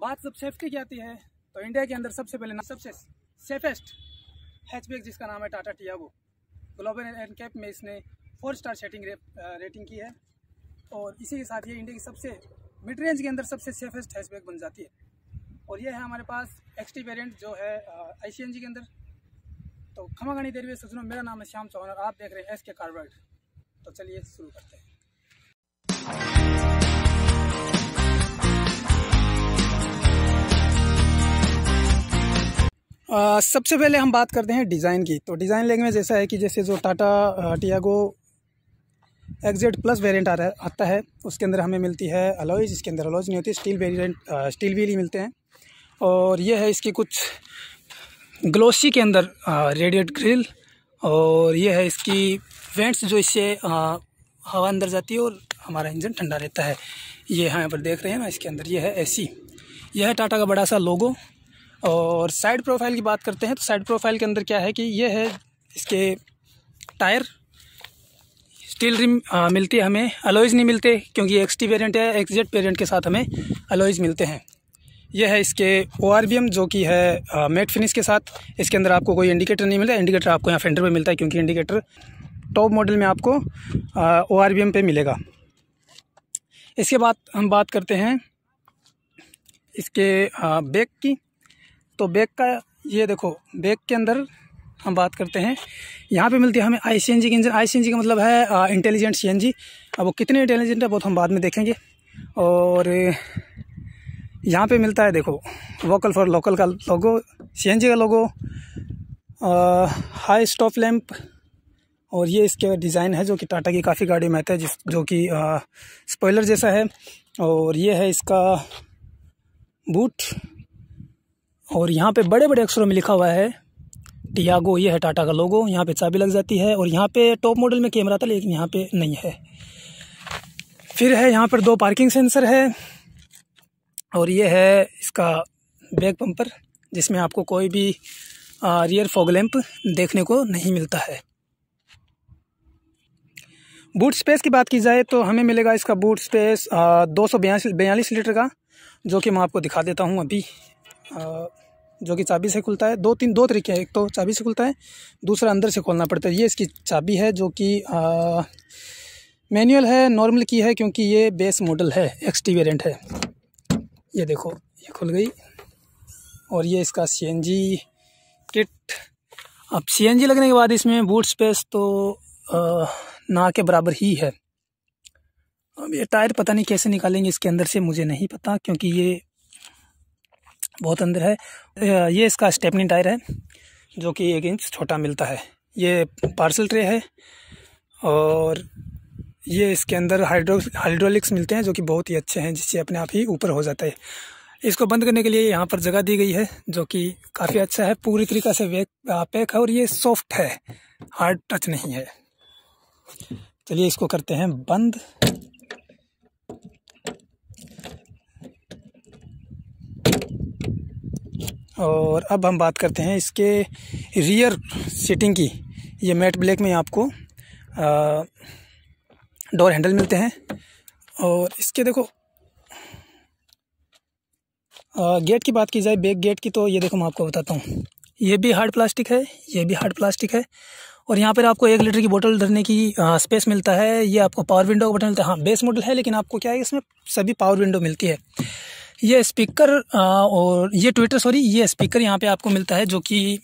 बात जब सेफ्टी की आती है तो इंडिया के अंदर सबसे पहले सबसे सेफेस्ट हैचबैक जिसका नाम है टाटा टियागो ग्लोबल कैप में इसने फोर स्टार सेटिंग रे, रेटिंग की है और इसी के साथ ये इंडिया की सबसे मिड रेंज के अंदर सबसे सेफेस्ट हैचबैक बन जाती है और यह है हमारे पास एक्सटी वेरियंट जो है आई uh, के अंदर तो खमागानी देरवी सजनों मेरा नाम है श्याम चौहान और आप देख रहे हैं एस के कार्बर्ड तो चलिए शुरू करते हैं सबसे पहले हम बात करते हैं डिज़ाइन की तो डिज़ाइन लेंगे जैसा है कि जैसे जो Tata Tiago XZ plus variant आ रहा आता है उसके अंदर हमें मिलती है अलॉयज इसके अंदर अलॉयज नहीं होती स्टील वेरिएंट स्टील व्हील ही मिलते हैं और ये है इसकी कुछ ग्लोसी के अंदर रेडिएट ग्रिल और ये है इसकी वेंट्स जो इससे हवा अंदर जाती है और हमारा इंजन ठंडा रहता है ये यहाँ पर देख रहे हैं ना इसके अंदर ये है ए यह है टाटा का बड़ा सा लोगो और साइड प्रोफाइल की बात करते हैं तो साइड प्रोफाइल के अंदर क्या है कि ये है इसके टायर स्टील रिम आ, मिलती है हमें अलोइज नहीं मिलते क्योंकि एक्स टी वेरियंट है एक्स जेड वेरियंट के साथ हमें अलोइज मिलते हैं यह है इसके ओ आर बी एम जो कि है आ, मेट फिनिश के साथ इसके अंदर आपको कोई इंडिकेटर नहीं मिलता इंडिकेटर आपको यहाँ फेंडर पर मिलता है क्योंकि इंडिकेटर टॉप मॉडल में आपको ओ आर बी एम पे मिलेगा इसके बाद हम बात करते हैं इसके आ, बैक की तो बैग का ये देखो बैग के अंदर हम बात करते हैं यहाँ पे मिलती है हमें आई सी एन जी की इंजन आई सी एन जी का मतलब है इंटेलिजेंट सी एन जी अब वो कितने इंटेलिजेंट है वो तो हम बाद में देखेंगे और यहाँ पे मिलता है देखो वोकल फॉर लोकल का लोगो सी एन जी का लोगो हाई स्टॉप लैम्प और ये इसके डिज़ाइन है जो कि टाटा की काफ़ी गाड़ी में आता है जिस जो कि स्पॉयलर जैसा है और ये है इसका बूट और यहाँ पे बड़े बड़े अक्षरों में लिखा हुआ है टियागो ये है टाटा का लोगो यहाँ पे चाबी लग जाती है और यहाँ पे टॉप मॉडल में कैमरा था लेकिन यहाँ पे नहीं है फिर है यहाँ पर दो पार्किंग सेंसर है और ये है इसका बैक पंपर जिसमें आपको कोई भी रियर फॉग लैंप देखने को नहीं मिलता है बूट स्पेस की बात की जाए तो हमें मिलेगा इसका बूट स्पेस दो सौ बयालीस लीटर का जो कि मैं आपको दिखा देता हूँ अभी जो कि चाबी से खुलता है दो तीन दो तरीके हैं एक तो चाबी से खुलता है दूसरा अंदर से खोलना पड़ता है ये इसकी चाबी है जो कि मैनुअल है नॉर्मल की है क्योंकि ये बेस मॉडल है एक्स टी वेरेंट है ये देखो ये खुल गई और ये इसका सी एन जी किट अब सी एन जी लगने के बाद इसमें बूट स्पेस तो आ, ना के बराबर ही है अब ये टायर पता नहीं कैसे निकालेंगे इसके अंदर से मुझे नहीं पता क्योंकि ये बहुत अंदर है ये इसका स्टेपनी टायर है जो कि एक इंच छोटा मिलता है ये पार्सल ट्रे है और ये इसके अंदर हाइड्रो हाइड्रोलिक्स मिलते हैं जो कि बहुत ही अच्छे हैं जिससे अपने आप ही ऊपर हो जाता है इसको बंद करने के लिए यहाँ पर जगह दी गई है जो कि काफ़ी अच्छा है पूरी तरीक़ा से वेक पैक है और ये सॉफ्ट है हार्ड टच नहीं है चलिए इसको करते हैं बंद और अब हम बात करते हैं इसके रियर सीटिंग की ये मैट ब्लैक में आपको डोर हैंडल मिलते हैं और इसके देखो गेट की बात की जाए बैक गेट की तो ये देखो मैं आपको बताता हूँ ये भी हार्ड प्लास्टिक है ये भी हार्ड प्लास्टिक है और यहाँ पर आपको एक लीटर की बोतल धरने की आ, स्पेस मिलता है ये आपको पावर विंडो का बटन मिलता है हाँ बेस मॉडल है लेकिन आपको क्या है इसमें सभी पावर विंडो मिलती है ये स्पीकर और ये ट्विटर सॉरी ये स्पीकर यहाँ पे आपको मिलता है जो कि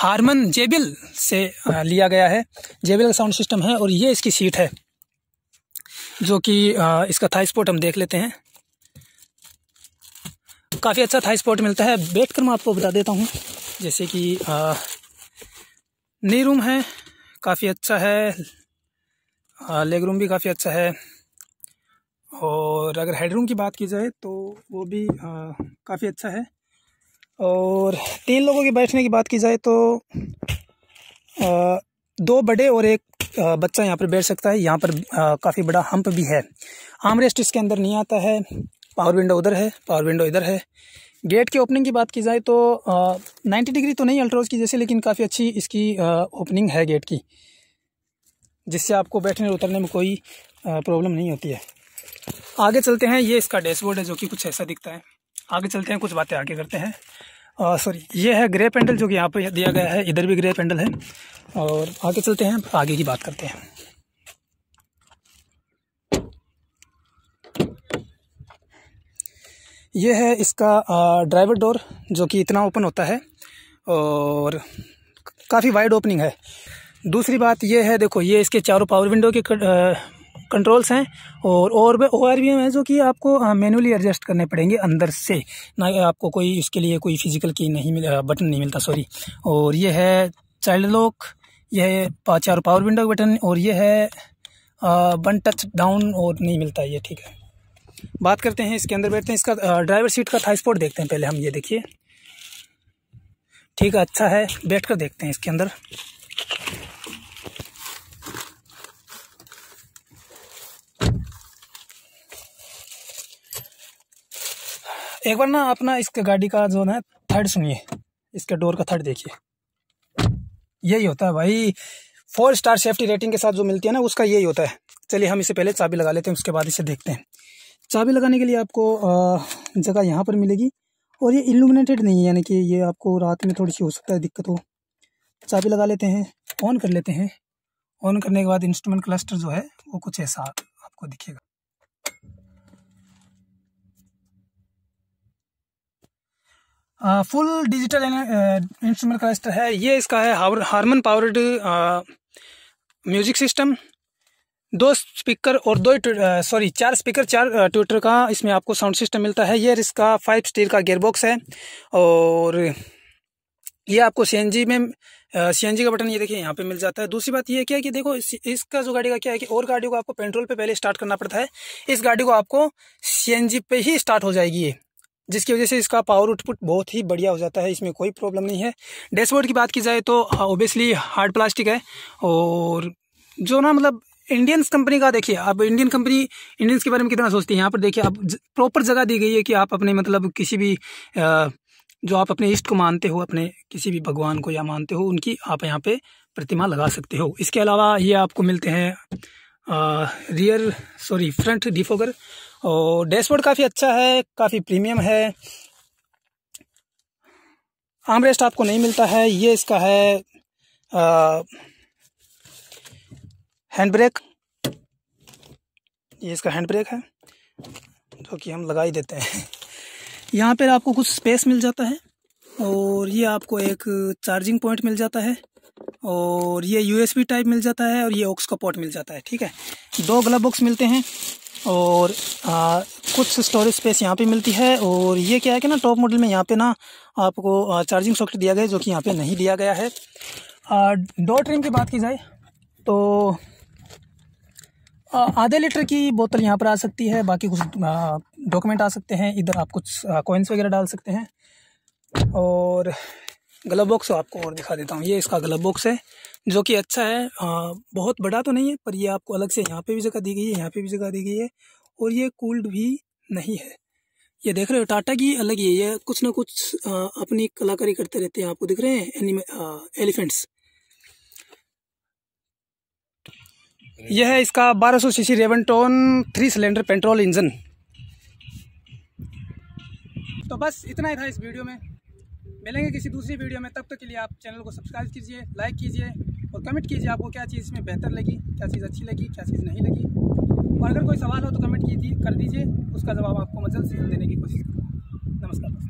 हारमन जेबिल से लिया गया है जेबिल का साउंड सिस्टम है और ये इसकी सीट है जो कि इसका थाई स्पोर्ट हम देख लेते हैं काफ़ी अच्छा थाई स्पोर्ट मिलता है बैठ कर मैं आपको बता देता हूँ जैसे कि नी रूम है काफ़ी अच्छा है लेग रूम भी काफ़ी अच्छा है और अगर हेडरूम की बात की जाए तो वो भी काफ़ी अच्छा है और तीन लोगों के बैठने की बात की जाए तो आ, दो बड़े और एक बच्चा यहाँ पर बैठ सकता है यहाँ पर काफ़ी बड़ा हम्प भी है आमरेस्ट इसके अंदर नहीं आता है पावर विंडो उधर है पावर विंडो इधर है गेट के ओपनिंग की बात की जाए तो नाइन्टी डिग्री तो नहीं अल्ट्रोज की जैसे लेकिन काफ़ी अच्छी इसकी ओपनिंग है गेट की जिससे आपको बैठने और उतरने में कोई प्रॉब्लम नहीं होती है आगे चलते हैं ये इसका डैशबोर्ड है जो कि कुछ ऐसा दिखता है आगे चलते हैं कुछ बातें आगे करते हैं सॉरी ये है ग्रे पेंडल जो कि यहाँ पर दिया गया है इधर भी ग्रे पेंडल है और आगे चलते हैं आगे की बात करते हैं ये है इसका ड्राइवर डोर जो कि इतना ओपन होता है और काफ़ी वाइड ओपनिंग है दूसरी बात यह है देखो ये इसके चारों पावर विंडो के कंट्रोल्स हैं और और ओ आर वी एम है जो कि आपको मैनुअली हाँ, एडजस्ट करने पड़ेंगे अंदर से ना आपको कोई इसके लिए कोई फिजिकल की नहीं मिल बटन हाँ, नहीं मिलता सॉरी और ये है चाइल्ड लॉक यह है चार पावर विंडो का बटन और यह है वन टच डाउन और नहीं मिलता ये ठीक है बात करते हैं इसके अंदर बैठते हैं इसका ड्राइवर हाँ, सीट का था स्पोर्ट देखते हैं पहले हम ये देखिए ठीक है अच्छा है बैठ कर देखते हैं इसके अंदर एक बार ना आप ना इसके गाड़ी का जो है थर्ड सुनिए इसके डोर का थर्ड देखिए यही होता है भाई फोर स्टार सेफ्टी रेटिंग के साथ जो मिलती है ना उसका यही होता है चलिए हम इसे पहले चाबी लगा लेते हैं उसके बाद इसे देखते हैं चाबी लगाने के लिए आपको जगह यहाँ पर मिलेगी और ये इल्यूमिनेटेड नहीं है यानी कि ये आपको रात में थोड़ी सी हो सकता है दिक्कत हो चाबी लगा लेते हैं ऑन कर लेते हैं ऑन करने के बाद इंस्ट्रूमेंट क्लस्टर जो है वो कुछ ऐसा आपको दिखेगा फुल डिजिटल इंस्ट्रूमेंट क्लस्टर है ये इसका है हारमन पावर्ड म्यूजिक सिस्टम दो स्पीकर और दो सॉरी चार स्पीकर चार ट्विटर का इसमें आपको साउंड सिस्टम मिलता है ये इसका फाइव स्टील का गेयरबॉक्स है और ये आपको सी में सी का बटन ये देखिए यहाँ पे मिल जाता है दूसरी बात ये क्या है कि देखो इस, इसका जो गाड़ी का क्या है कि और गाड़ी को आपको पेट्रोल पे पहले स्टार्ट करना पड़ता है इस गाड़ी को आपको सी पे ही स्टार्ट हो जाएगी ये जिसकी वजह से इसका पावर आउटपुट बहुत ही बढ़िया हो जाता है इसमें कोई प्रॉब्लम नहीं है डैशबोर्ड की बात की जाए तो ओबियसली हार्ड प्लास्टिक है और जो ना मतलब इंडियंस कंपनी का देखिए अब इंडियन कंपनी इंडियंस के बारे में कितना सोचती है यहाँ पर देखिए अब प्रॉपर जगह दी गई है कि आप अपने मतलब किसी भी आ, जो आप अपने इष्ट को मानते हो अपने किसी भी भगवान को या मानते हो उनकी आप यहाँ पे प्रतिमा लगा सकते हो इसके अलावा ये आपको मिलते हैं रियर सॉरी फ्रंट डिफोगर और डैशबोर्ड काफ़ी अच्छा है काफ़ी प्रीमियम है आमरेस्ट आपको नहीं मिलता है ये इसका है हैंड ब्रेक ये इसका हैंड ब्रेक है जो कि हम लगा ही देते हैं यहाँ पर आपको कुछ स्पेस मिल जाता है और ये आपको एक चार्जिंग पॉइंट मिल जाता है और ये यूएसबी टाइप मिल जाता है और ये ऑक्स का पॉट मिल जाता है ठीक है दो ग्लव बॉक्स मिलते हैं और आ, कुछ स्टोरेज स्पेस यहाँ पे मिलती है और ये क्या है कि ना टॉप मॉडल में यहाँ पे ना आपको चार्जिंग सॉकेट दिया गया है जो कि यहाँ पे नहीं दिया गया है डो ट्रिम की बात की जाए तो आधे लीटर की बोतल यहाँ पर आ सकती है बाकी कुछ डॉक्यूमेंट आ सकते हैं इधर आप कुछ कॉइन्स वगैरह डाल सकते हैं और गला बॉक्स तो आपको और दिखा देता हूँ ये इसका ग्लव बॉक्स है जो कि अच्छा है आ, बहुत बड़ा तो नहीं है पर ये आपको अलग से यहाँ पे भी जगह दी गई है यहाँ पे भी जगह दी गई है और ये कूल्ड भी नहीं है ये देख रहे हो टाटा की अलग ही है ये कुछ ना कुछ आ, अपनी कलाकारी करते रहते हैं आपको दिख रहे हैं एनिमे एलिफेंट्स यह है इसका 1200 सीसी टोन थ्री सिलेंडर पेट्रोल इंजन तो बस इतना ही था इस वीडियो में मिलेंगे किसी दूसरी वीडियो में तब तक तो के लिए आप चैनल को सब्सक्राइब कीजिए लाइक कीजिए और कमेंट कीजिए आपको क्या चीज़ इसमें बेहतर लगी क्या चीज़ अच्छी लगी क्या चीज़ नहीं लगी और अगर कोई सवाल हो तो कमेंट कीजिए कर दीजिए उसका जवाब आपको मजल से जल्द देने की कोशिश करूँगा नमस्कार